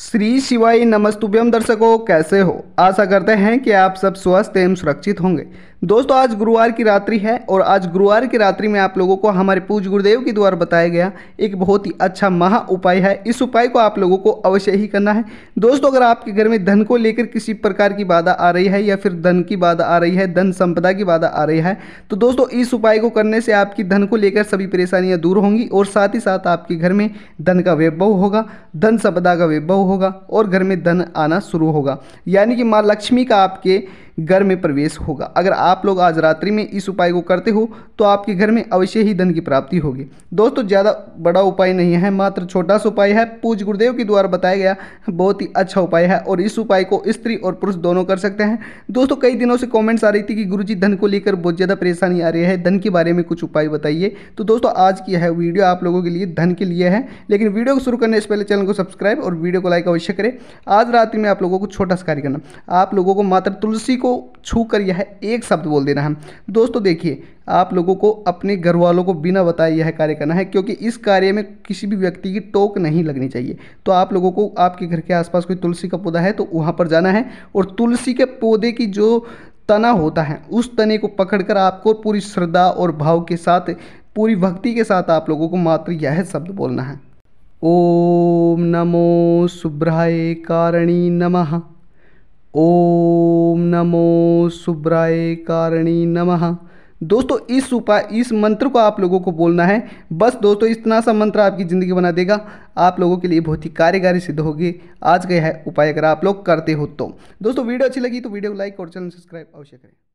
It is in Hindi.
श्री शिवाय नमस्तुभ्यम दर्शकों कैसे हो आशा करते हैं कि आप सब स्वस्थ एवं सुरक्षित होंगे दोस्तों आज गुरुवार की रात्रि है और आज गुरुवार की रात्रि में आप लोगों को हमारे पूज गुरुदेव के द्वारा बताया गया एक बहुत ही अच्छा महा उपाय है इस उपाय को आप लोगों को अवश्य ही करना है दोस्तों अगर आपके घर में धन को लेकर किसी प्रकार की बाधा आ रही है या फिर धन की बाधा आ रही है धन संपदा की बाधा आ रही है तो दोस्तों इस उपाय को करने से आपकी धन को लेकर सभी परेशानियाँ दूर होंगी और साथ ही साथ आपके घर में धन का वैभव होगा धन संपदा का वैभव होगा और घर में धन आना शुरू होगा यानी कि माँ लक्ष्मी का आपके घर में प्रवेश होगा अगर आप लोग आज रात्रि में इस उपाय को करते हो तो आपके घर में अवश्य ही धन की प्राप्ति होगी दोस्तों ज़्यादा बड़ा उपाय नहीं है मात्र छोटा सा उपाय है पूज गुरुदेव के द्वारा बताया गया बहुत ही अच्छा उपाय है और इस उपाय को स्त्री और पुरुष दोनों कर सकते हैं दोस्तों कई दिनों से कॉमेंट्स आ रही थी कि गुरु धन को लेकर बहुत ज़्यादा परेशानी आ रही है धन के बारे में कुछ उपाय बताइए तो दोस्तों आज की है वीडियो आप लोगों के लिए धन के लिए है लेकिन वीडियो को शुरू करने से पहले चैनल को सब्सक्राइब और वीडियो को लाइक अवश्य करें आज रात्रि में आप लोगों को छोटा सा कार्य करना आप लोगों को मात्र तुलसी को को छू कर यह एक शब्द बोल देना है दोस्तों देखिए आप लोगों को अपने घर वालों को बिना बताए यह कार्य करना है क्योंकि इस कार्य में किसी भी व्यक्ति की टोक नहीं लगनी चाहिए तो आप लोगों को आपके घर के आसपास कोई तुलसी का पौधा है तो वहाँ पर जाना है और तुलसी के पौधे की जो तना होता है उस तने को पकड़कर आपको पूरी श्रद्धा और भाव के साथ पूरी भक्ति के साथ आप लोगों को मात्र यह शब्द बोलना है ओम नमो शुभ्राय कारणी नमः ओम नमो सुब्राय कारणी नमः दोस्तों इस उपाय इस मंत्र को आप लोगों को बोलना है बस दोस्तों इतना सा मंत्र आपकी ज़िंदगी बना देगा आप लोगों के लिए बहुत ही कार्यकारी सिद्ध होगी आज का यह उपाय अगर आप लोग करते हो तो दोस्तों वीडियो अच्छी लगी तो वीडियो को लाइक और चैनल सब्सक्राइब अवश्य करें